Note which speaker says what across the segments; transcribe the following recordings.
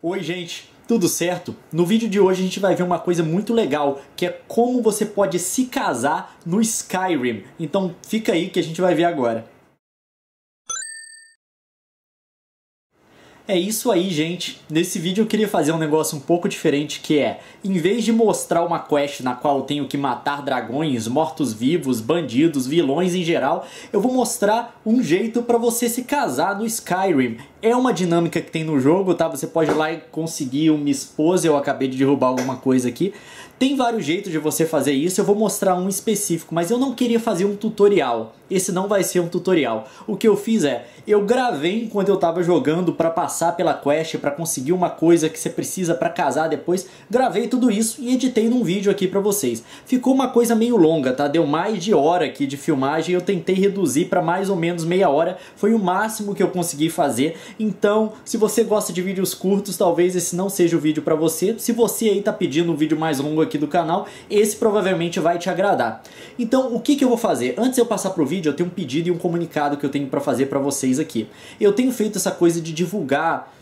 Speaker 1: Oi, gente, tudo certo? No vídeo de hoje a gente vai ver uma coisa muito legal, que é como você pode se casar no Skyrim. Então fica aí que a gente vai ver agora. É isso aí, gente. Nesse vídeo eu queria fazer um negócio um pouco diferente, que é, em vez de mostrar uma quest na qual eu tenho que matar dragões, mortos-vivos, bandidos, vilões em geral, eu vou mostrar um jeito para você se casar no Skyrim. É uma dinâmica que tem no jogo, tá? Você pode ir lá e conseguir uma esposa, eu acabei de derrubar alguma coisa aqui. Tem vários jeitos de você fazer isso, eu vou mostrar um específico, mas eu não queria fazer um tutorial. Esse não vai ser um tutorial. O que eu fiz é, eu gravei enquanto eu estava jogando para passar pela quest, para conseguir uma coisa que você precisa para casar depois. Gravei tudo isso e editei num vídeo aqui para vocês. Ficou uma coisa meio longa, tá? Deu mais de hora aqui de filmagem, eu tentei reduzir para mais ou menos meia hora. Foi o máximo que eu consegui fazer. Então, se você gosta de vídeos curtos, talvez esse não seja o vídeo para você. Se você aí tá pedindo um vídeo mais longo aqui, aqui do canal, esse provavelmente vai te agradar. Então, o que, que eu vou fazer? Antes de eu passar pro vídeo, eu tenho um pedido e um comunicado que eu tenho para fazer para vocês aqui. Eu tenho feito essa coisa de divulgar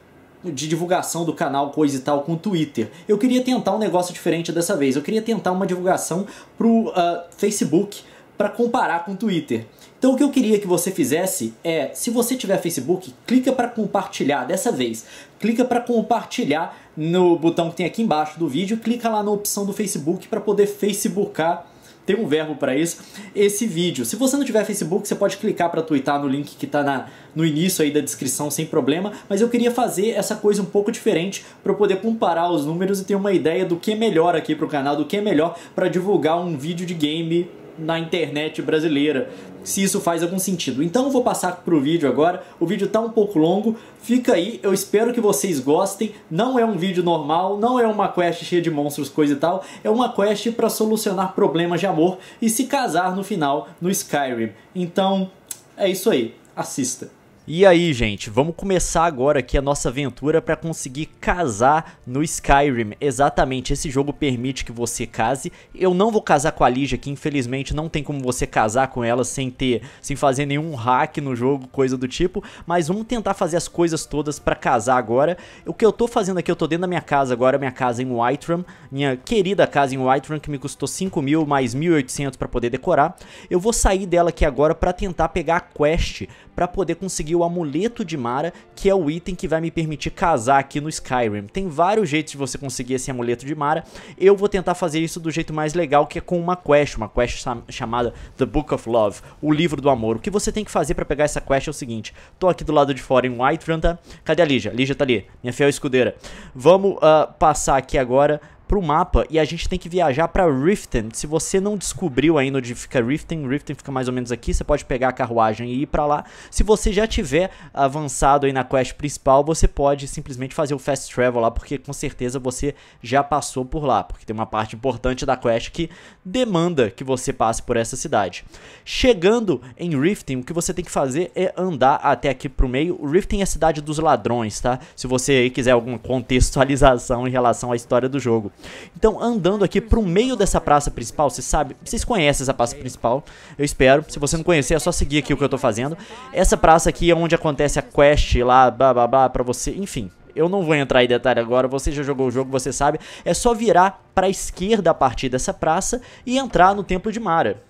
Speaker 1: de divulgação do canal Coisa e Tal com o Twitter. Eu queria tentar um negócio diferente dessa vez. Eu queria tentar uma divulgação pro uh, Facebook para comparar com o Twitter. Então o que eu queria que você fizesse é, se você tiver Facebook, clica para compartilhar dessa vez. Clica para compartilhar no botão que tem aqui embaixo do vídeo, clica lá na opção do Facebook para poder facebookar tem um verbo para isso, esse vídeo. Se você não tiver Facebook, você pode clicar para twittar no link que está no início aí da descrição sem problema, mas eu queria fazer essa coisa um pouco diferente para poder comparar os números e ter uma ideia do que é melhor aqui para o canal, do que é melhor para divulgar um vídeo de game na internet brasileira, se isso faz algum sentido. Então vou passar pro vídeo agora, o vídeo tá um pouco longo, fica aí, eu espero que vocês gostem, não é um vídeo normal, não é uma quest cheia de monstros, coisa e tal, é uma quest para solucionar problemas de amor e se casar no final no Skyrim. Então é isso aí, assista. E aí, gente, vamos começar agora aqui a nossa aventura para conseguir casar no Skyrim. Exatamente, esse jogo permite que você case. Eu não vou casar com a Ligia, aqui, infelizmente não tem como você casar com ela sem ter, sem fazer nenhum hack no jogo, coisa do tipo, mas vamos tentar fazer as coisas todas para casar agora. O que eu tô fazendo aqui, eu tô dentro da minha casa agora, minha casa em Whiterun, minha querida casa em Whiterun, que me custou 5 mil mais 1.800 para poder decorar. Eu vou sair dela aqui agora para tentar pegar a quest para poder conseguir o amuleto de Mara, que é o item que vai me permitir casar aqui no Skyrim. Tem vários jeitos de você conseguir esse amuleto de Mara. Eu vou tentar fazer isso do jeito mais legal, que é com uma quest, uma quest chamada The Book of Love, o livro do amor. O que você tem que fazer para pegar essa quest é o seguinte: tô aqui do lado de fora em Whiterun, tá? Cadê a Lígia? Lígia tá ali, minha fiel escudeira. Vamos uh, passar aqui agora pro mapa e a gente tem que viajar para Riften. Se você não descobriu ainda onde fica Riften, Riften fica mais ou menos aqui, você pode pegar a carruagem e ir para lá. Se você já tiver avançado aí na quest principal, você pode simplesmente fazer o fast travel lá, porque com certeza você já passou por lá, porque tem uma parte importante da quest que demanda que você passe por essa cidade. Chegando em Riften, o que você tem que fazer é andar até aqui pro meio. Riften é a cidade dos ladrões, tá? Se você quiser alguma contextualização em relação à história do jogo. Então, andando aqui pro meio dessa praça principal, vocês sabem, vocês conhecem essa praça principal, eu espero. Se você não conhecer, é só seguir aqui o que eu tô fazendo. Essa praça aqui é onde acontece a quest lá, blá blá blá, pra você, enfim. Eu não vou entrar em detalhe agora, você já jogou o jogo, você sabe. É só virar pra esquerda a partir dessa praça e entrar no Templo de Mara.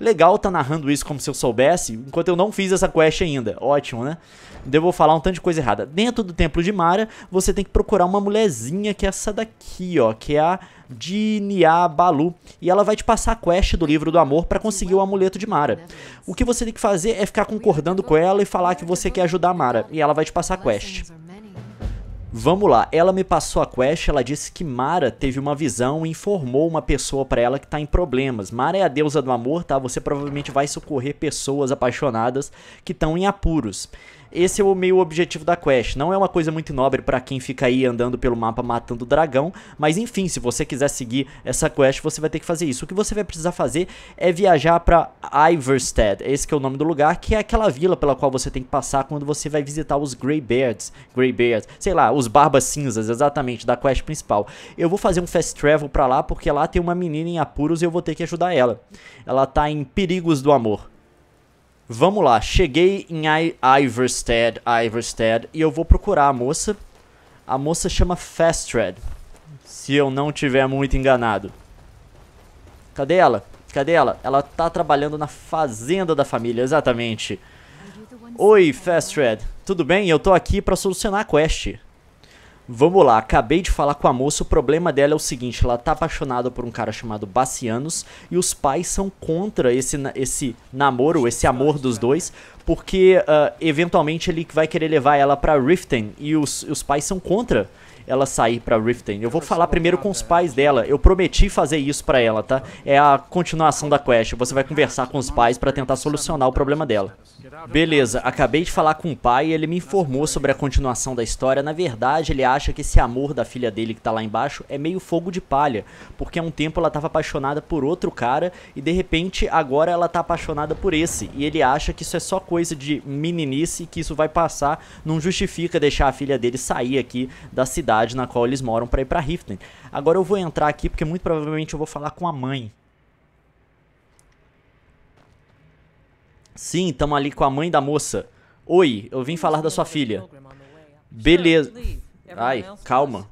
Speaker 1: Legal tá narrando isso como se eu soubesse, enquanto eu não fiz essa quest ainda. Ótimo, né? Devo então vou falar um tanto de coisa errada. Dentro do templo de Mara, você tem que procurar uma mulherzinha que é essa daqui, ó, que é a Dinia Balu, e ela vai te passar a quest do livro do amor para conseguir o amuleto de Mara. O que você tem que fazer é ficar concordando com ela e falar que você quer ajudar a Mara, e ela vai te passar a quest. Vamos lá, ela me passou a quest, ela disse que Mara teve uma visão e informou uma pessoa para ela que tá em problemas. Mara é a deusa do amor, tá? Você provavelmente vai socorrer pessoas apaixonadas que estão em apuros. Esse é o meio objetivo da quest. Não é uma coisa muito nobre para quem fica aí andando pelo mapa matando dragão, mas enfim, se você quiser seguir essa quest, você vai ter que fazer isso. O que você vai precisar fazer é viajar para Iverstead, esse que é o nome do lugar, que é aquela vila pela qual você tem que passar quando você vai visitar os Greybeards, Greybeards, sei lá, os Barbas Cinzas, exatamente, da quest principal. Eu vou fazer um fast travel para lá, porque lá tem uma menina em apuros e eu vou ter que ajudar ela. Ela tá em perigos do amor. Vamos lá, cheguei em I Iverstead, Iverstead, e eu vou procurar a moça. A moça chama Fastred, se eu não tiver muito enganado. Cadê ela? Cadê ela? Ela tá trabalhando na fazenda da família, exatamente. Oi, Fastred, tudo bem? Eu tô aqui pra solucionar a quest. Vamos lá, acabei de falar com a moça, o problema dela é o seguinte, ela tá apaixonada por um cara chamado Bacianos e os pais são contra esse, esse namoro, esse amor dos dois, porque uh, eventualmente ele vai querer levar ela para Riften e os, os pais são contra ela sair pra Riften. Eu vou falar primeiro com os pais dela. Eu prometi fazer isso pra ela, tá? É a continuação da quest. Você vai conversar com os pais pra tentar solucionar o problema dela. Beleza, acabei de falar com o pai e ele me informou sobre a continuação da história. Na verdade, ele acha que esse amor da filha dele que tá lá embaixo é meio fogo de palha, porque há um tempo ela tava apaixonada por outro cara e de repente agora ela tá apaixonada por esse. E ele acha que isso é só coisa de meninice, e que isso vai passar, não justifica deixar a filha dele sair aqui da cidade cidade na qual eles moram para ir para Riften. Agora eu vou entrar aqui porque muito provavelmente eu vou falar com a mãe. Sim, estamos ali com a mãe da moça. Oi, eu vim falar da sua filha. Beleza. Ai, calma.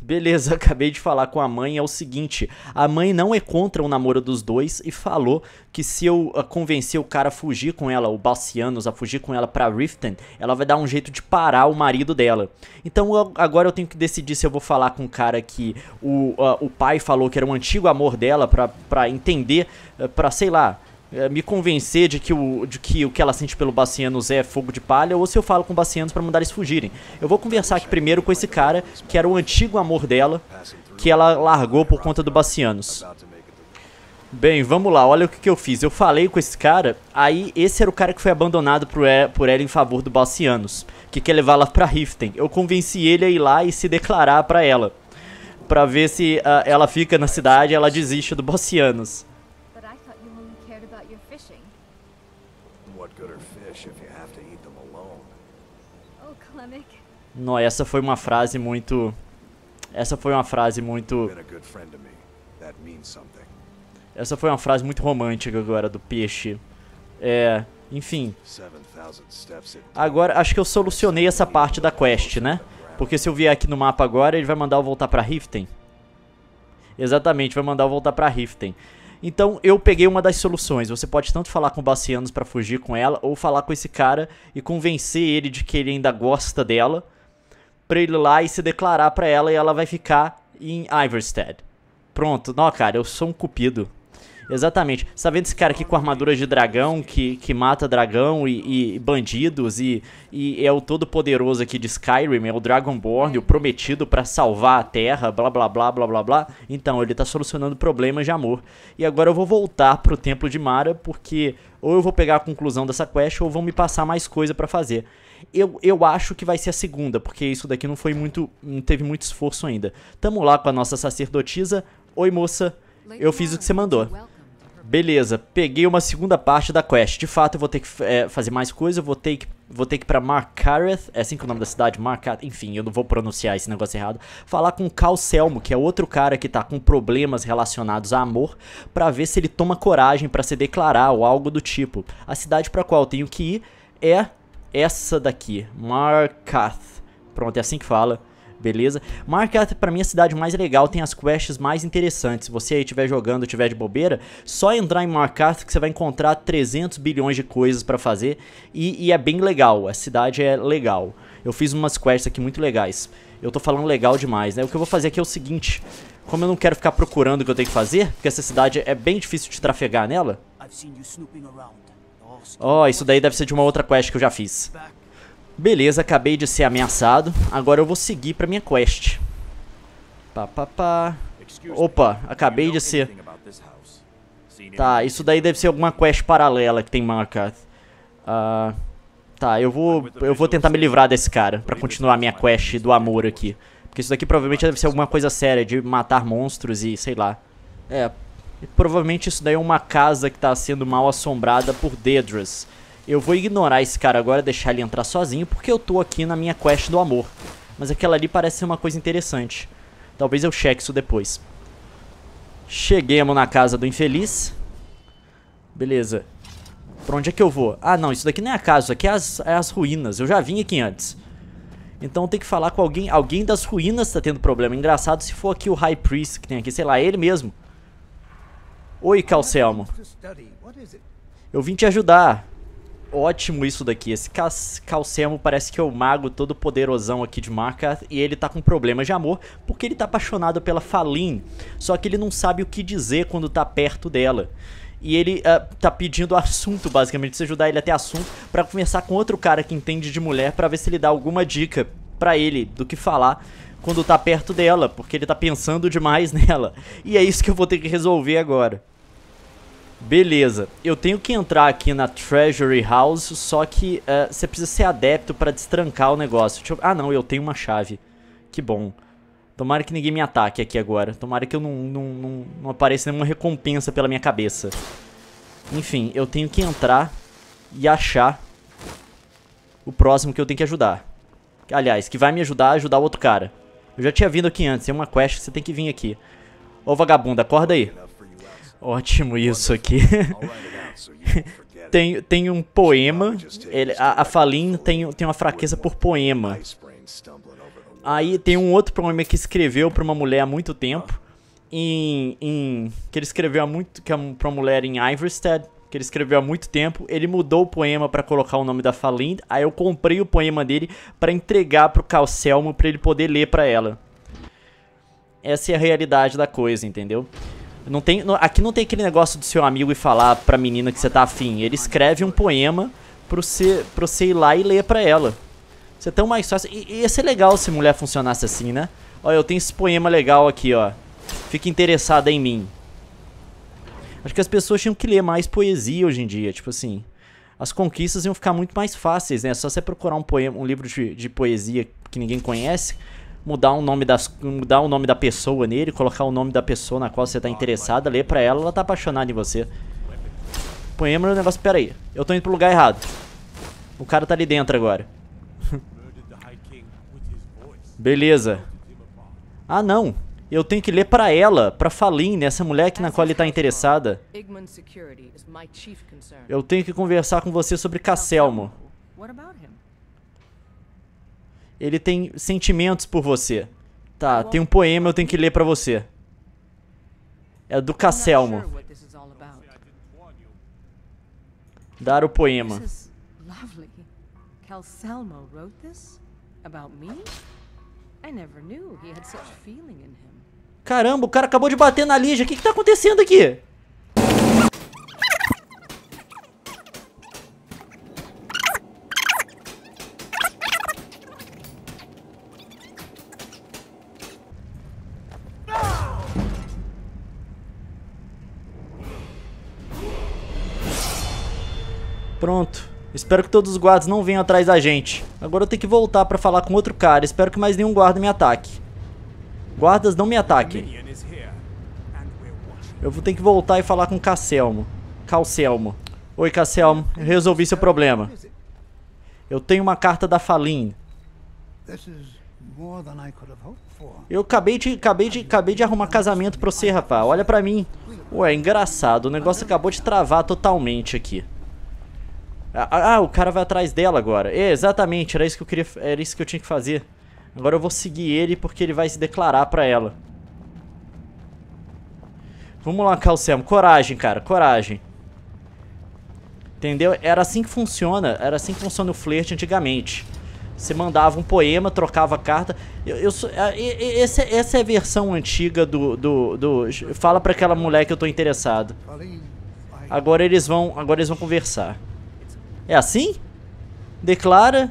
Speaker 1: Beleza, acabei de falar com a mãe, é o seguinte, a mãe não é contra o namoro dos dois e falou que se eu ah, convencer o cara a fugir com ela, o Balcianos a fugir com ela pra Riften, ela vai dar um jeito de parar o marido dela. Então agora eu tenho que decidir se eu vou falar com o cara que o, uh, o pai falou que era um antigo amor dela pra, pra entender, ah, pra sei lá, é, me convencer de que, o, de que o que ela sente pelo Bacianos é fogo de palha, ou se eu falo com Bacianos para mandar eles fugirem. Eu vou conversar aqui primeiro com esse cara, que era o antigo amor dela, que ela largou por conta do Bacianos. Bem, vamos lá, olha o que, que, eu fiz. Eu falei com esse cara, aí esse era o cara que foi abandonado por, é, por ela em favor do Bacianos, que quer levá-la pra Riften. Eu convenci ele a ir lá e se declarar para ela, para ver se uh, ela fica na cidade e ela desiste do Bacianos. Não, essa foi uma frase muito. Essa foi uma frase muito. Essa foi uma frase muito romântica agora do peixe. É, enfim. Agora acho que eu solucionei essa parte da quest, né? Porque se eu vier aqui no mapa agora, ele vai mandar eu voltar para Riften. Exatamente, vai mandar eu voltar para Riften. Então eu peguei uma das soluções. Você pode tanto falar com o Bacianos para fugir com ela, ou falar com esse cara e convencer ele de que ele ainda gosta dela pra ele lá e se declarar pra ela e ela vai ficar em Iverstead. Pronto. Não, cara, eu sou um cupido. Exatamente. Você tá vendo esse cara aqui com armadura de dragão, que, que mata dragão e, e bandidos, e, e é o todo poderoso aqui de Skyrim, é o Dragonborn, o prometido para salvar a Terra, blá blá blá blá blá blá. Então, ele tá solucionando problemas de amor. E agora eu vou voltar pro Templo de Mara, porque ou eu vou pegar a conclusão dessa quest, ou vão me passar mais coisa para fazer. Eu, eu acho que vai ser a segunda, porque isso daqui não foi muito. não teve muito esforço ainda. Tamo lá com a nossa sacerdotisa. Oi, moça, eu fiz o que você mandou. Beleza, peguei uma segunda parte da quest. De fato, eu vou ter que é, fazer mais coisa. Eu vou ter que, vou ter que pra Markareth. É assim que é o nome da cidade? Markareth. Enfim, eu não vou pronunciar esse negócio errado. Falar com o Cal Selmo, que é outro cara que tá com problemas relacionados a amor, pra ver se ele toma coragem pra se declarar ou algo do tipo. A cidade pra qual eu tenho que ir é essa daqui, Markath. Pronto, é assim que fala, beleza? Markath, pra mim, é a cidade mais legal, tem as quests mais interessantes. Se você aí estiver jogando, estiver de bobeira, só entrar em Markath que você vai encontrar 300 bilhões de coisas para fazer. E, e é bem legal, a cidade é legal. Eu fiz umas quests aqui muito legais. Eu tô falando legal demais, né? O que eu vou fazer aqui é o seguinte. Como eu não quero ficar procurando o que eu tenho que fazer, porque essa cidade é bem difícil de trafegar nela. Eu Ó, oh, isso daí deve ser de uma outra quest que eu já fiz. Beleza, acabei de ser ameaçado. Agora eu vou seguir pra minha quest. Pá, pá, pá. Opa, acabei de ser... Tá, isso daí deve ser alguma quest paralela que tem marca. Uh, tá, eu vou, eu vou tentar me livrar desse cara pra continuar a minha quest do amor aqui. Porque isso daqui provavelmente deve ser alguma coisa séria de matar monstros e sei lá. É, e provavelmente isso daí é uma casa que está sendo mal assombrada por Dedras. Eu vou ignorar esse cara agora, deixar ele entrar sozinho, porque eu tô aqui na minha quest do amor. Mas aquela ali parece ser uma coisa interessante. Talvez eu cheque isso depois. Cheguemos na casa do infeliz. Beleza. Pra onde é que eu vou? Ah, não, isso daqui não é a casa, isso aqui é as, é as ruínas. Eu já vim aqui antes. Então tem que falar com alguém. Alguém das ruínas tá tendo problema. Engraçado se for aqui o High Priest que tem aqui, sei lá, ele mesmo. Oi, Calcelmo. Eu vim te ajudar. Ótimo isso daqui. Esse Calcemo parece que é o mago todo poderosão aqui de marca e ele tá com problemas de amor porque ele tá apaixonado pela Falin, só que ele não sabe o que dizer quando tá perto dela. E ele uh, tá pedindo assunto, basicamente, se ajudar ele até assunto para conversar com outro cara que entende de mulher para ver se ele dá alguma dica para ele do que falar quando tá perto dela, porque ele tá pensando demais nela. E é isso que eu vou ter que resolver agora. Beleza, eu tenho que entrar aqui na Treasury House, só que uh, você precisa ser adepto para destrancar o negócio. Eu... Ah não, eu tenho uma chave. Que bom. Tomara que ninguém me ataque aqui agora. Tomara que eu não, não, não, não apareça nenhuma recompensa pela minha cabeça. Enfim, eu tenho que entrar e achar o próximo que eu tenho que ajudar. Aliás, que vai me ajudar a ajudar o outro cara. Eu já tinha vindo aqui antes, é uma quest que você tem que vir aqui. Ô vagabundo, acorda aí. Ótimo isso aqui. tem, tem um poema. Ele, a, a Falin tem, tem uma fraqueza por poema. Aí tem um outro poema que escreveu pra uma mulher há muito tempo. Em, em, que ele escreveu há muito. Que é pra uma mulher em Iverstead que ele escreveu há muito tempo. Ele mudou o poema para colocar o nome da Falind. Aí eu comprei o poema dele para entregar pro Calcelmo para ele poder ler para ela. Essa é a realidade da coisa, entendeu? Não tem, não, aqui não tem aquele negócio do seu amigo e falar pra menina que você tá afim. Ele escreve um poema pra você, pro você ir lá e ler pra ela. Você é tão mais fácil. E ia ser legal se mulher funcionasse assim, né? Olha, eu tenho esse poema legal aqui, ó. Fica interessada em mim. Acho que as pessoas tinham que ler mais poesia hoje em dia, tipo assim. As conquistas iam ficar muito mais fáceis, né? É só você procurar um poema, um livro de, de poesia que ninguém conhece, mudar o nome das mudar o nome da pessoa nele, colocar o nome da pessoa na qual você tá interessada, ler para ela, ela tá apaixonada em você. Poema é um negócio, pera aí. Eu tô indo pro lugar errado. O cara tá ali dentro agora. Beleza. Ah, não. Eu tenho que ler para ela, para Falin, né? essa mulher que na qual ele tá interessada. Eu tenho que conversar com você sobre Casselmo. Ele tem sentimentos por você. Tá, tem um poema eu tenho que ler para você. É do Casselmo. Dar o poema. Calselmo wrote this about me? I never knew he had such feeling in him. Caramba, o cara acabou de bater na lija. O que, que tá acontecendo aqui? Pronto. Espero que todos os guardas não venham atrás da gente. Agora eu tenho que voltar pra falar com outro cara. Espero que mais nenhum guarda me ataque. Guardas, não me ataquem. Eu vou ter que voltar e falar com Cacelmo. Calcelmo. Oi, Cacelmo. Resolvi seu problema. Eu tenho uma carta da Falin. Eu acabei de, acabei de, acabei de arrumar casamento pra você, rapaz. Olha pra mim. Ué, engraçado. O negócio acabou de travar totalmente aqui. Ah, ah, o cara vai atrás dela agora. É, exatamente. Era isso que eu queria, era isso que eu tinha que fazer. Agora eu vou seguir ele porque ele vai se declarar pra ela. Vamos lá, Calcemo. Coragem, cara. Coragem. Entendeu? Era assim que funciona. Era assim que funciona o flerte antigamente. Você mandava um poema, trocava carta. Eu, eu é, esse, essa é a versão antiga do, do, do... Fala pra aquela mulher que eu tô interessado. Agora eles vão, agora eles vão conversar. É assim? Declara,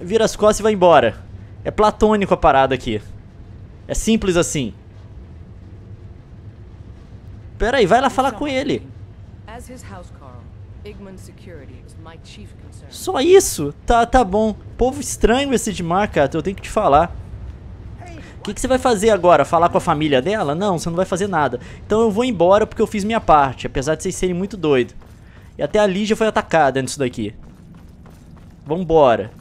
Speaker 1: vira as costas e vai embora. É platônico a parada aqui. É simples assim. Pera aí, vai lá falar com ele. Só isso? Tá, tá bom. Povo estranho esse de marca, eu tenho que te falar. O que, que você vai fazer agora? Falar com a família dela? Não, você não vai fazer nada. Então eu vou embora porque eu fiz minha parte, apesar de vocês serem muito doidos. E até a Lígia foi atacada nisso daqui. Vambora.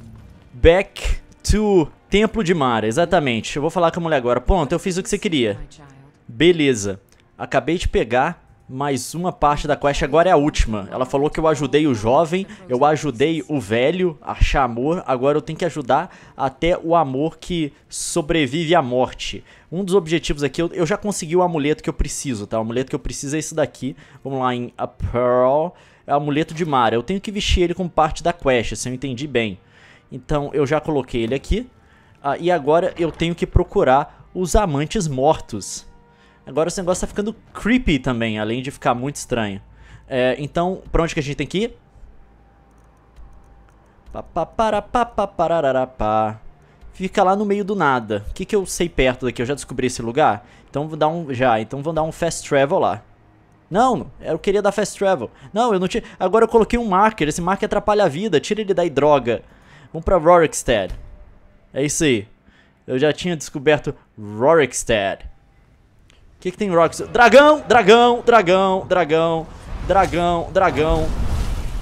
Speaker 1: Back to Templo de Mara, exatamente. Eu vou falar com a mulher agora. Ponto, eu fiz o que você queria. Beleza. Acabei de pegar mais uma parte da quest, agora é a última. Ela falou que eu ajudei o jovem, eu ajudei o velho a achar amor, agora eu tenho que ajudar até o amor que sobrevive à morte. Um dos objetivos aqui, eu, eu já consegui o amuleto que eu preciso, tá? O amuleto que eu preciso é esse daqui. Vamos lá, em A Pearl, é o amuleto de Mara. Eu tenho que vestir ele como parte da quest, se eu entendi bem. Então eu já coloquei ele aqui. Ah, e agora eu tenho que procurar os amantes mortos. Agora esse negócio tá ficando creepy também, além de ficar muito estranho. É, então, pra onde que a gente tem que ir? Fica lá no meio do nada. O que, que eu sei perto daqui? Eu já descobri esse lugar? Então vou dar um. Já, então vou dar um fast travel lá. Não, eu queria dar fast travel. Não, eu não tinha. Agora eu coloquei um marker. Esse marker atrapalha a vida. Tira ele daí, droga. Vamos pra Rorikstead. É isso aí. Eu já tinha descoberto Rorikstead. O que, que tem Rorikstead? Dragão, dragão, dragão, dragão, dragão, dragão,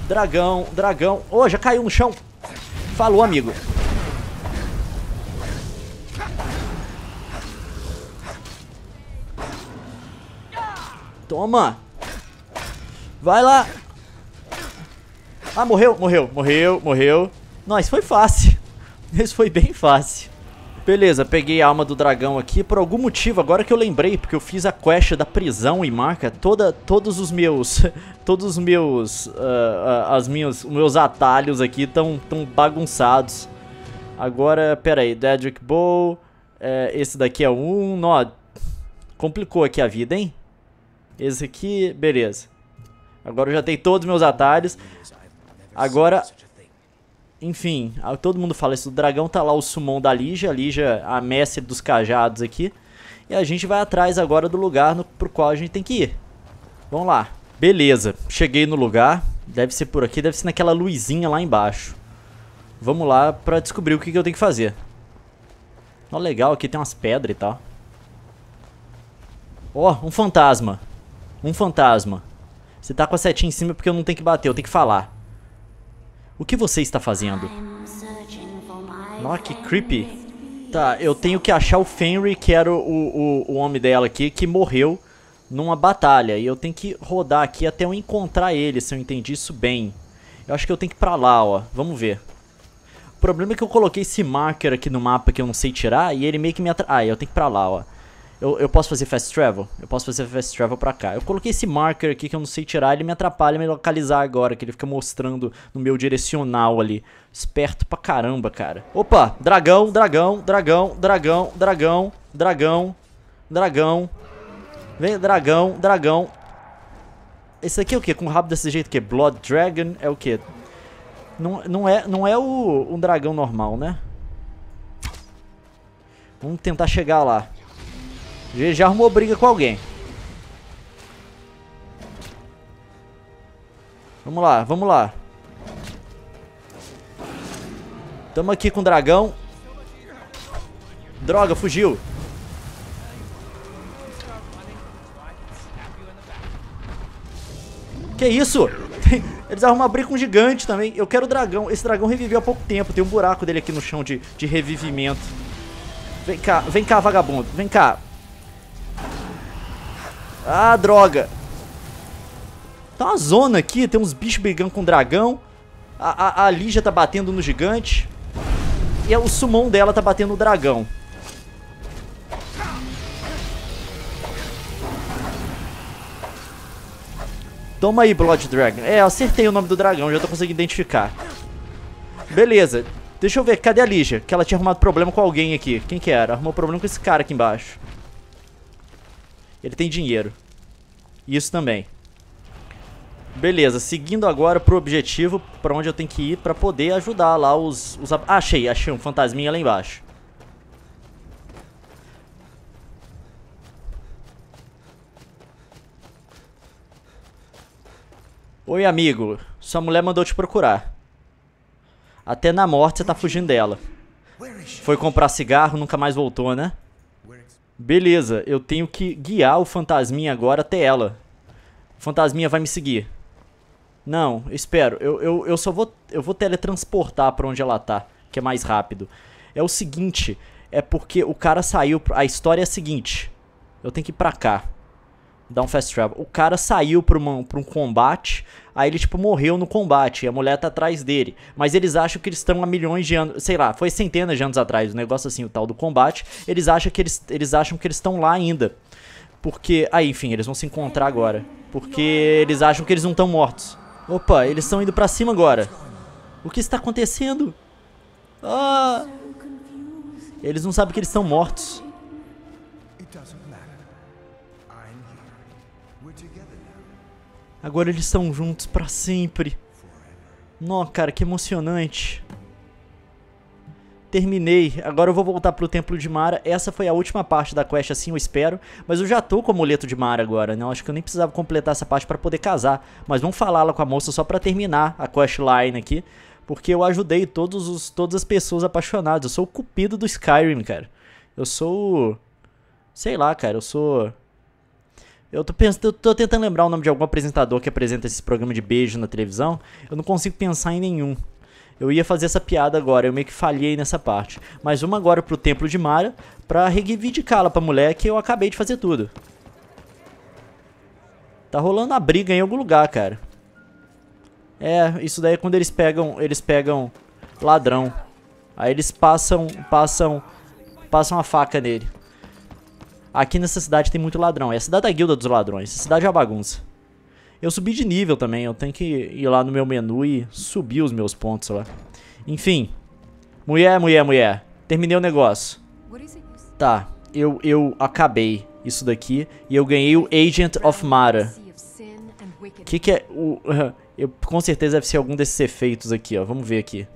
Speaker 1: dragão, dragão. Oh, já caiu no chão. Falou, amigo. Toma. Vai lá. Ah, morreu, morreu, morreu, morreu. Nós, foi fácil. Isso foi bem fácil. Beleza, peguei a alma do dragão aqui. Por algum motivo, agora que eu lembrei, porque eu fiz a quest da prisão e marca toda, todos os meus... Todos os meus... uh, as minhas, os meus atalhos aqui estão tão bagunçados. Agora, pera aí. Dedrick Bow... É, esse daqui é um... Nó, complicou aqui a vida, hein? Esse aqui... Beleza. Agora eu já tenho todos os meus atalhos. Agora, enfim, todo mundo fala isso do dragão, tá lá o sumão da Lígia, a Lígia, a mestre dos cajados aqui. E a gente vai atrás agora do lugar no, pro qual a gente tem que ir. Vamos lá. Beleza, cheguei no lugar. Deve ser por aqui, deve ser naquela luzinha lá embaixo. Vamos lá pra descobrir o que, que eu tenho que fazer. Ó, legal, aqui tem umas pedras e tal. Ó, um fantasma. Um fantasma. Você tá com a setinha em cima porque eu não tenho que bater, eu tenho que falar. O que você está fazendo? Nossa, que creepy. Tá, eu tenho que achar o Fenry, que era o, o, o homem dela aqui, que morreu numa batalha. E eu tenho que rodar aqui até eu encontrar ele, se eu entendi isso bem. Eu acho que eu tenho que ir pra lá, ó. Vamos ver. O problema é que eu coloquei esse marker aqui no mapa que eu não sei tirar e ele meio que me atrai. Ah, eu tenho que ir pra lá, ó eu, eu posso fazer fast travel? Eu posso fazer fast travel pra cá. Eu coloquei esse marker aqui que eu não sei tirar, ele me atrapalha me localizar agora, que ele fica mostrando no meu direcional ali. Esperto pra caramba, cara. Opa, dragão, dragão, dragão, dragão, dragão, dragão, dragão. Vem, dragão, dragão. Esse aqui é o que? Com o rabo desse jeito que Blood Dragon é o que? Não, não é, não é o, um dragão normal, né? Vamos tentar chegar lá. Já arrumou briga com alguém. Vamos lá, vamos lá. Tamo aqui com o dragão. Droga, fugiu. Que isso? Eles arrumam briga com um gigante também. Eu quero o dragão. Esse dragão reviveu há pouco tempo. Tem um buraco dele aqui no chão de, de revivimento. Vem cá, vem cá, vagabundo. Vem cá. Ah, droga. Tá uma zona aqui, tem uns bichos brigando com um dragão. A, a, a Lígia tá batendo no gigante. E o summon dela tá batendo no dragão. Toma aí, Blood Dragon. É, acertei o nome do dragão, já tô conseguindo identificar. Beleza. Deixa eu ver, cadê a Lígia? Que ela tinha arrumado problema com alguém aqui. Quem que era? Arrumou problema com esse cara aqui embaixo. Ele tem dinheiro. Isso também. Beleza, seguindo agora pro objetivo, pra onde eu tenho que ir pra poder ajudar lá os... os... Ah, achei, achei um fantasminha lá embaixo. Oi, amigo. Sua mulher mandou te procurar. Até na morte você tá fugindo dela. Foi comprar cigarro, nunca mais voltou, né? Beleza, eu tenho que guiar o fantasminha agora até ela. O fantasminha vai me seguir. Não, espero. Eu, eu, eu só vou... Eu vou teletransportar pra onde ela tá, que é mais rápido. É o seguinte, é porque o cara saiu... A história é a seguinte. Eu tenho que ir pra cá. Dá um fast travel. O cara saiu pra, uma, pra um combate, aí ele, tipo, morreu no combate, e a mulher tá atrás dele. Mas eles acham que eles estão há milhões de anos, sei lá, foi centenas de anos atrás, o um negócio assim, o tal do combate. Eles acham que eles, eles acham que eles estão lá ainda. Porque, aí, enfim, eles vão se encontrar agora. Porque eles acham que eles não estão mortos. Opa, eles estão indo pra cima agora. O que está acontecendo? Ah! Eles não sabem que eles estão mortos. Agora eles estão juntos para sempre. Nó, cara, que emocionante. Terminei. Agora eu vou voltar pro Templo de Mara. Essa foi a última parte da quest, assim eu espero. Mas eu já tô com o amuleto de Mara agora, né? Eu acho que eu nem precisava completar essa parte pra poder casar. Mas vamos falar lá com a moça só pra terminar a questline aqui. Porque eu ajudei todos os, todas as pessoas apaixonadas. Eu sou o cupido do Skyrim, cara. Eu sou... Sei lá, cara. Eu sou... Eu tô, pensando, eu tô tentando lembrar o nome de algum apresentador que apresenta esse programa de beijo na televisão. Eu não consigo pensar em nenhum. Eu ia fazer essa piada agora, eu meio que falhei nessa parte. Mas uma agora pro Templo de Mara pra reivindicá-la pra mulher que eu acabei de fazer tudo. Tá rolando a briga em algum lugar, cara. É, isso daí é quando eles pegam, eles pegam ladrão. Aí eles passam, passam, passam a faca nele. Aqui nessa cidade tem muito ladrão. É a cidade da guilda dos ladrões. Essa cidade é uma bagunça. Eu subi de nível também. Eu tenho que ir lá no meu menu e subir os meus pontos lá. Enfim. Mulher, mulher, mulher. Terminei o negócio. Tá. Eu, eu acabei isso daqui. E eu ganhei o Agent of Mara. O que que é... O, eu, com certeza deve ser algum desses efeitos aqui, ó. Vamos ver aqui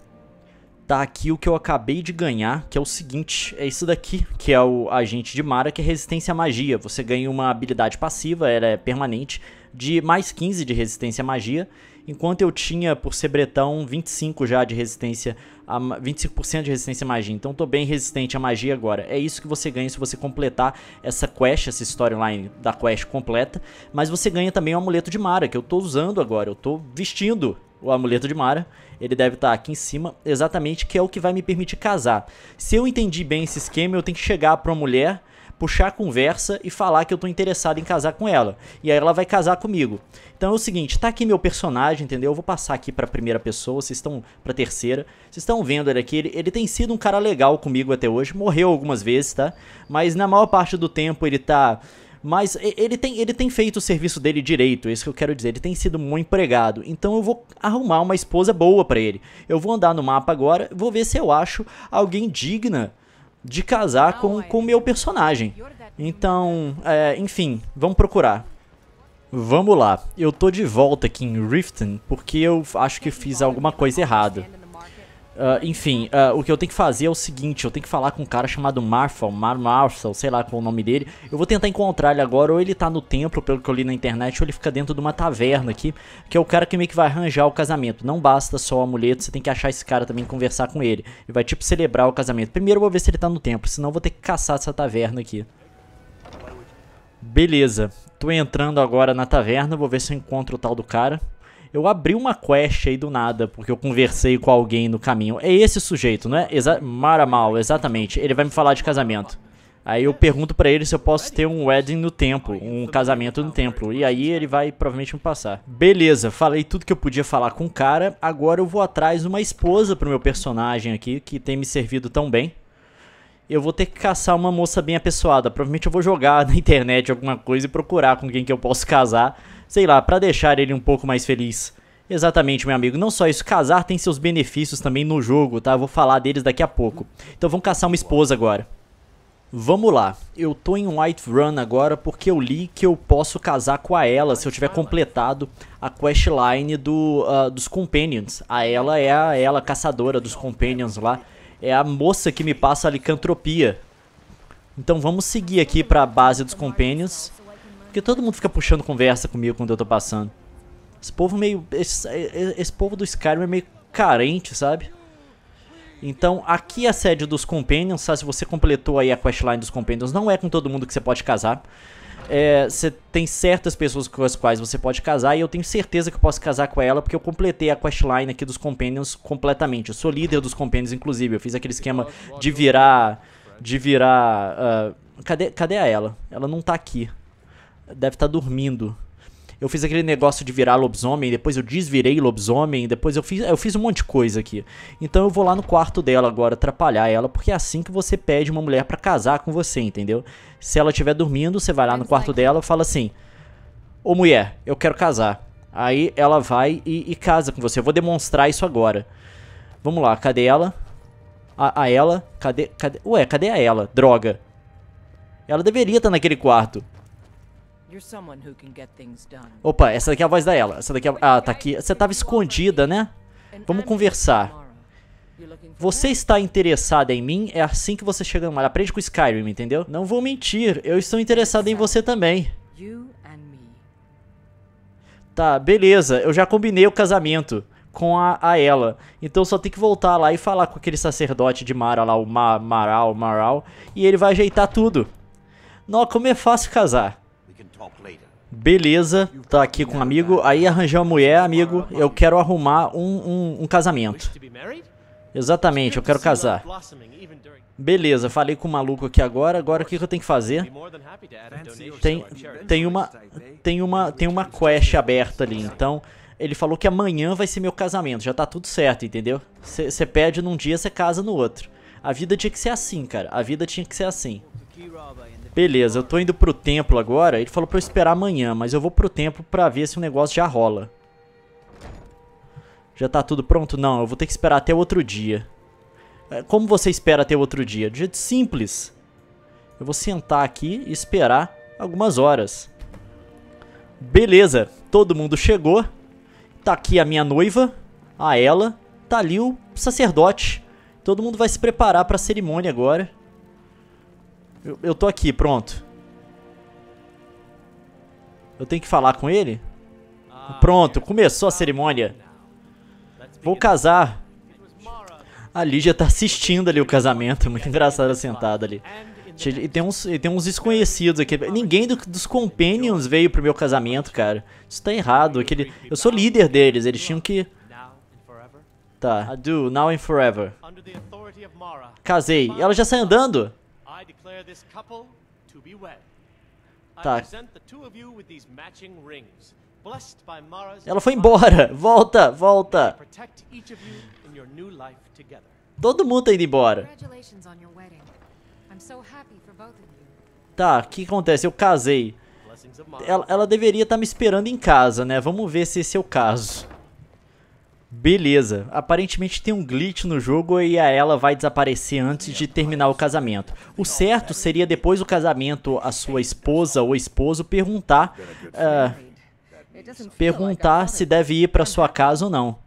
Speaker 1: tá aqui o que eu acabei de ganhar, que é o seguinte, é isso daqui, que é o agente de Mara, que é resistência à magia. Você ganha uma habilidade passiva, ela é permanente, de mais 15 de resistência à magia, enquanto eu tinha, por ser bretão, 25 já de resistência, a, 25% de resistência à magia, então tô bem resistente à magia agora. É isso que você ganha se você completar essa quest, essa storyline da quest completa, mas você ganha também o amuleto de Mara, que eu tô usando agora, eu tô vestindo o amuleto de Mara, ele deve estar tá aqui em cima, exatamente, que é o que vai me permitir casar. Se eu entendi bem esse esquema, eu tenho que chegar para uma mulher, puxar a conversa e falar que eu estou interessado em casar com ela. E aí ela vai casar comigo. Então é o seguinte, está aqui meu personagem, entendeu? Eu vou passar aqui para primeira pessoa, vocês estão para terceira. Vocês estão vendo ele aqui, ele, ele, tem sido um cara legal comigo até hoje, morreu algumas vezes, tá? Mas na maior parte do tempo ele está mas ele tem, ele tem feito o serviço dele direito, é isso que eu quero dizer. Ele tem sido muito empregado. Então eu vou arrumar uma esposa boa para ele. Eu vou andar no mapa agora, vou ver se eu acho alguém digna de casar com o meu personagem. Então, é, enfim, vamos procurar. Vamos lá. Eu tô de volta aqui em Riften porque eu acho que fiz alguma coisa errada. Uh, enfim, uh, o que eu tenho que fazer é o seguinte: eu tenho que falar com um cara chamado Marfal, Mar sei lá qual é o nome dele. Eu vou tentar encontrar ele agora, ou ele tá no templo, pelo que eu li na internet, ou ele fica dentro de uma taverna aqui, que é o cara que meio que vai arranjar o casamento. Não basta só o amuleto, você tem que achar esse cara também e conversar com ele. Ele vai tipo celebrar o casamento. Primeiro eu vou ver se ele tá no templo, senão eu vou ter que caçar essa taverna aqui. Beleza, tô entrando agora na taverna, vou ver se eu encontro o tal do cara eu abri uma quest aí do nada, porque eu conversei com alguém no caminho. É esse sujeito, não é? Exa Maramal, exatamente. Ele vai me falar de casamento. Aí eu pergunto para ele se eu posso ter um wedding no templo, um casamento no templo. E aí ele vai provavelmente me passar. Beleza, falei tudo que eu podia falar com o cara. Agora eu vou atrás uma esposa pro meu personagem aqui, que tem me servido tão bem. Eu vou ter que caçar uma moça bem apessoada. Provavelmente eu vou jogar na internet alguma coisa e procurar com quem que eu posso casar sei lá, para deixar ele um pouco mais feliz. Exatamente, meu amigo. Não só isso, casar tem seus benefícios também no jogo, tá? vou falar deles daqui a pouco. Então vamos caçar uma esposa agora. Vamos lá. Eu tô em White Run agora porque eu li que eu posso casar com a ela se eu tiver completado a questline do, uh, dos Companions. A ela é a é ela caçadora dos Companions lá. É a moça que me passa a licantropia. Então vamos seguir aqui para a base dos Companions. Porque todo mundo fica puxando conversa comigo quando eu tô passando. Esse povo meio. Esse, esse povo do Skyrim é meio carente, sabe? Então, aqui é a sede dos Companions, sabe? Se você completou aí a questline dos Companions, não é com todo mundo que você pode casar. É, você é, tem certas pessoas com as quais você pode casar, e eu tenho certeza que eu posso casar com ela, porque eu completei a questline aqui dos Companions completamente. Eu sou líder dos Companions, inclusive. Eu fiz aquele esquema de virar... De virar... Uh, cadê, cadê a ela? Ela não tá aqui deve estar tá dormindo. Eu fiz aquele negócio de virar lobisomem, depois eu desvirei lobisomem, depois eu fiz, eu fiz um monte de coisa aqui. Então eu vou lá no quarto dela agora atrapalhar ela, porque é assim que você pede uma mulher para casar com você, entendeu? Se ela estiver dormindo, você vai lá no quarto dela e fala assim: Ô mulher, eu quero casar. Aí ela vai e, e, casa com você. Eu vou demonstrar isso agora. Vamos lá, cadê ela? A, a ela? Cadê, cadê? Ué, cadê a ela? Droga. Ela deveria estar tá naquele quarto. Opa, essa daqui é a voz da ela. Essa daqui é... Ah, tá aqui. Você tava escondida, né? Vamos conversar. Você está interessada em mim? É assim que você chega no mar. Aprende com Skyrim, entendeu? Não vou mentir, eu estou interessado em você também. Tá, beleza. Eu já combinei o casamento com a, a ela. Então só tem que voltar lá e falar com aquele sacerdote de Mara lá, o Ma, Maral, Maral. E ele vai ajeitar tudo. Nó, como é fácil casar. Beleza, tá aqui com um amigo. Aí arranjar uma mulher, amigo. Eu quero arrumar um, um, um casamento. Exatamente, eu quero casar. Beleza, falei com o maluco aqui agora. Agora o que, que eu tenho que fazer? Tem, tem uma tem uma tem uma quest aberta ali. Então ele falou que amanhã vai ser meu casamento. Já tá tudo certo, entendeu? Você pede num dia, você casa no outro. A vida tinha que ser assim, cara. A vida tinha que ser assim. Beleza, eu tô indo pro templo agora. Ele falou pra eu esperar amanhã, mas eu vou pro templo pra ver se o negócio já rola. Já tá tudo pronto? Não, eu vou ter que esperar até outro dia. É, como você espera até outro dia? De jeito simples. Eu vou sentar aqui e esperar algumas horas. Beleza, todo mundo chegou. Tá aqui a minha noiva, a ela, tá ali o sacerdote. Todo mundo vai se preparar para a cerimônia agora. Eu, eu tô aqui, pronto. Eu tenho que falar com ele? Ah, pronto, é. começou a cerimônia. Vou casar. A Lígia tá assistindo ali o casamento. É muito engraçada sentada ali. E tem uns, e tem uns desconhecidos aqui. Ninguém do, dos Companions veio pro meu casamento, cara. Isso tá errado. Aquele, eu sou líder deles, eles tinham que... Tá, do, now and forever. Casei. Ela já sai andando? I declare this couple to be wed. Tá. I present the two of you with these matching rings. Blessed by Mara's Ela foi embora. Volta, volta. Protect each of you in your new life together. Todo mundo tá indo embora. Congratulations on your wedding. I'm so happy for both of you. Tá, o que acontece? Eu casei. Ela, ela deveria estar tá me esperando em casa, né? Vamos ver se esse é o caso. Beleza, aparentemente tem um glitch no jogo e a ela vai desaparecer antes de terminar o casamento. O certo seria depois do casamento a sua esposa ou esposo perguntar uh, perguntar se deve ir para sua casa ou não.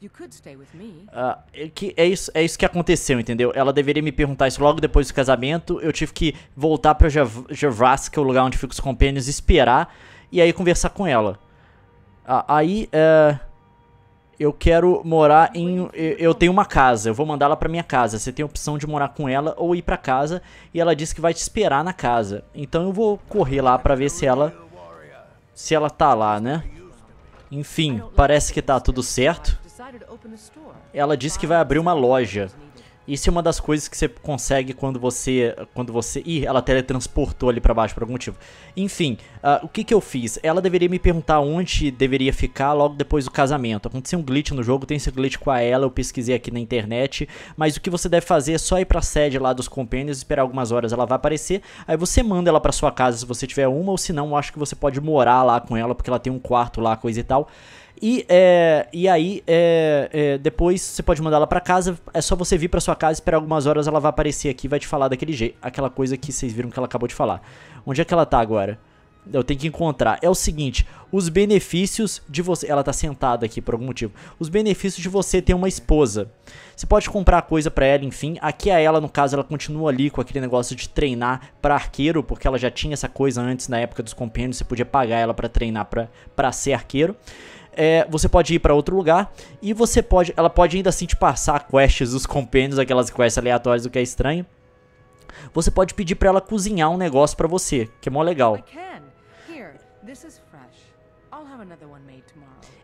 Speaker 1: Uh, é, que é, isso, é isso que aconteceu, entendeu? Ela deveria me perguntar isso logo depois do casamento. Eu tive que voltar pra Gervas, que é o lugar onde ficam os compênios, esperar e aí conversar com ela. Uh, aí, uh, eu quero morar em. Eu tenho uma casa, eu vou mandá-la para minha casa. Você tem a opção de morar com ela ou ir para casa. E ela disse que vai te esperar na casa. Então eu vou correr lá para ver se ela. Se ela tá lá, né? Enfim, parece que tá tudo certo. Ela disse que vai abrir uma loja. Isso é uma das coisas que você consegue quando você. Quando você. Ih, ela teletransportou ali para baixo por algum motivo. Enfim, uh, o que, que eu fiz? Ela deveria me perguntar onde deveria ficar logo depois do casamento. Aconteceu um glitch no jogo, tem esse glitch com a ela, eu pesquisei aqui na internet. Mas o que você deve fazer é só ir pra sede lá dos compêndios, esperar algumas horas ela vai aparecer. Aí você manda ela pra sua casa se você tiver uma, ou se não, acho que você pode morar lá com ela, porque ela tem um quarto lá, coisa e tal. E, é, e aí, é, é, depois você pode mandar ela para casa. É só você vir para sua casa, esperar algumas horas, ela vai aparecer aqui e vai te falar daquele jeito. Aquela coisa que vocês viram que ela acabou de falar. Onde é que ela tá agora? Eu tenho que encontrar. É o seguinte: os benefícios de você. Ela tá sentada aqui por algum motivo. Os benefícios de você ter uma esposa. Você pode comprar coisa para ela, enfim. Aqui a é ela, no caso, ela continua ali com aquele negócio de treinar para arqueiro, porque ela já tinha essa coisa antes na época dos compêndios. Você podia pagar ela para treinar para ser arqueiro é, você pode ir para outro lugar e você pode, ela pode ainda assim te passar quests, os compêndios, aquelas quests aleatórias, o que é estranho. Você pode pedir para ela cozinhar um negócio para você, que é mó legal.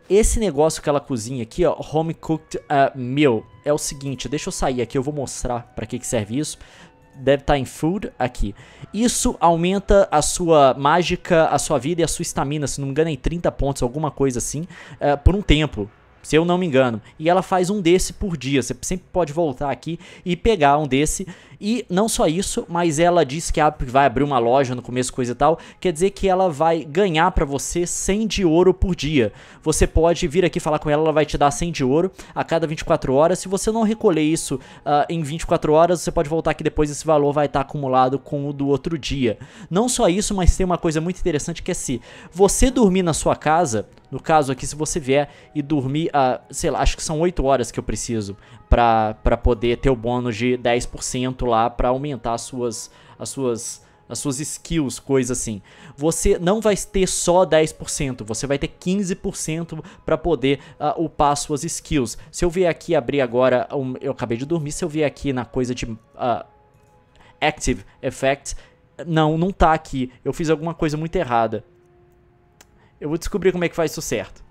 Speaker 1: Esse negócio que ela cozinha aqui, ó, Home Cooked uh, Meal, é o seguinte, deixa eu sair aqui, eu vou mostrar para que, que serve isso deve estar tá em food aqui. Isso aumenta a sua mágica, a sua vida e a sua estamina, se não me engano, em 30 pontos, alguma coisa assim, uh, por um tempo se eu não me engano. E ela faz um desse por dia. Você sempre pode voltar aqui e pegar um desse. E não só isso, mas ela disse que vai abrir uma loja no começo, coisa e tal. Quer dizer que ela vai ganhar para você 100 de ouro por dia. Você pode vir aqui falar com ela, ela vai te dar 100 de ouro a cada 24 horas. Se você não recolher isso uh, em 24 horas, você pode voltar aqui depois. Esse valor vai estar tá acumulado com o do outro dia. Não só isso, mas tem uma coisa muito interessante que é se você dormir na sua casa, no caso aqui, se você vier e dormir, a, ah, sei lá, acho que são 8 horas que eu preciso para poder ter o bônus de 10% lá para aumentar as suas, as suas as suas skills, coisa assim. Você não vai ter só 10%, você vai ter 15% para poder uh, upar suas skills. Se eu vier aqui abrir agora, um, eu acabei de dormir, se eu vier aqui na coisa de uh, Active Effects, não, não tá aqui, eu fiz alguma coisa muito errada. Eu vou descobrir como é que faz isso certo.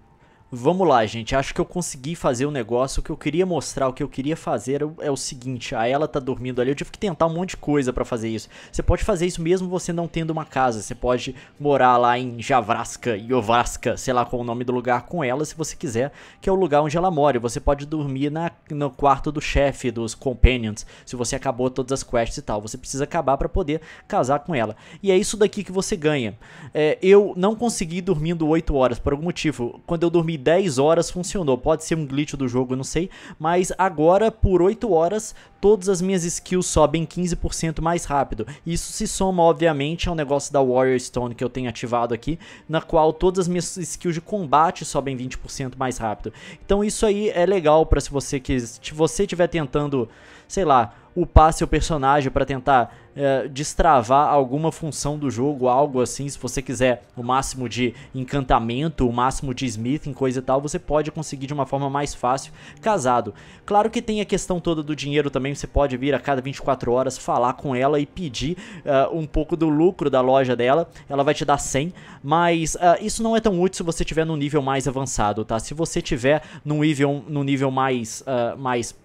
Speaker 1: Vamos lá, gente. Acho que eu consegui fazer o um negócio. O que eu queria mostrar, o que eu queria fazer é o é seguinte: a ela tá dormindo ali. Eu tive que tentar um monte de coisa para fazer isso. Você pode fazer isso mesmo você não tendo uma casa. Você pode morar lá em Javraska, Iovrasca, sei lá qual é o nome do lugar, com ela se você quiser, que é o lugar onde ela mora. Você pode dormir na, no quarto do chefe, dos companions, se você acabou todas as quests e tal. Você precisa acabar para poder casar com ela. E é isso daqui que você ganha. É, eu não consegui dormindo 8 horas por algum motivo. Quando eu dormi 10 horas funcionou. Pode ser um glitch do jogo, não sei. Mas agora, por 8 horas, todas as minhas skills sobem 15% mais rápido. Isso se soma, obviamente, ao negócio da Warrior Stone que eu tenho ativado aqui, na qual todas as minhas skills de combate sobem 20% mais rápido. Então isso aí é legal para se você quiser se você estiver tentando, sei lá, upar seu personagem para tentar é, destravar alguma função do jogo, algo assim, se você quiser o máximo de encantamento, o máximo de smith em coisa e tal, você pode conseguir de uma forma mais fácil casado. Claro que tem a questão toda do dinheiro também, você pode vir a cada 24 horas falar com ela e pedir uh, um pouco do lucro da loja dela, ela vai te dar 100, mas uh, isso não é tão útil se você tiver no nível mais avançado, tá? Se você tiver num nível, num nível mais, uh, mais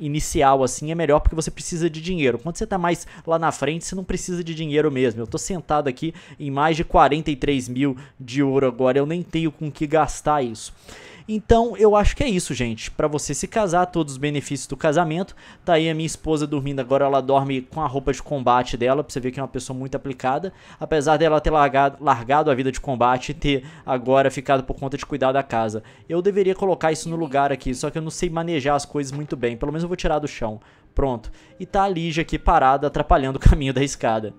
Speaker 1: inicial assim é melhor porque você precisa de dinheiro. Quando você está mais lá na frente, você não precisa de dinheiro mesmo. Eu estou sentado aqui em mais de 43 mil de ouro agora, eu nem tenho com que gastar isso. Então eu acho que é isso, gente. Para você se casar, todos os benefícios do casamento. Tá aí a minha esposa dormindo agora, ela dorme com a roupa de combate dela, pra você ver que é uma pessoa muito aplicada. Apesar dela ter largado, largado a vida de combate e ter agora ficado por conta de cuidar da casa. Eu deveria colocar isso no lugar aqui, só que eu não sei manejar as coisas muito bem. Pelo menos eu vou tirar do chão. Pronto. E tá a Lígia aqui parada, atrapalhando o caminho da escada.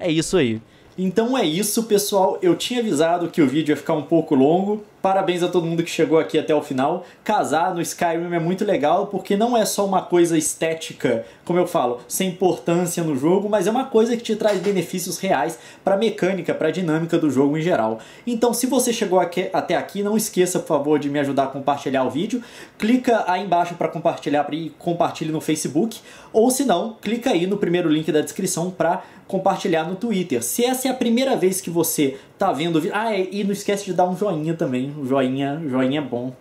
Speaker 1: É isso aí. Então é isso, pessoal. Eu tinha avisado que o vídeo ia ficar um pouco longo, Parabéns a todo mundo que chegou aqui até o final. Casar no Skyrim é muito legal porque não é só uma coisa estética, como eu falo, sem importância no jogo, mas é uma coisa que te traz benefícios reais para a mecânica, para a dinâmica do jogo em geral. Então, se você chegou aqui, até aqui, não esqueça, por favor, de me ajudar a compartilhar o vídeo. Clica aí embaixo para compartilhar e compartilhe no Facebook, ou se não, clica aí no primeiro link da descrição para compartilhar no Twitter. Se essa é a primeira vez que você tá vendo. Ah, é, e não esquece de dar um joinha também. Um joinha, joinha é bom.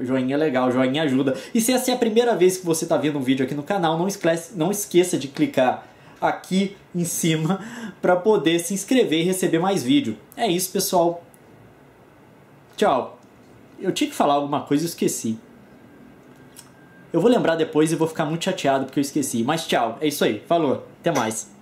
Speaker 1: joinha é legal, joinha ajuda. E se essa é a primeira vez que você tá vendo um vídeo aqui no canal, não esquece, não esqueça de clicar aqui em cima para poder se inscrever e receber mais vídeo. É isso, pessoal. Tchau. Eu tinha que falar alguma coisa e esqueci. Eu vou lembrar depois e vou ficar muito chateado porque eu esqueci. Mas tchau, é isso aí. Falou, até mais.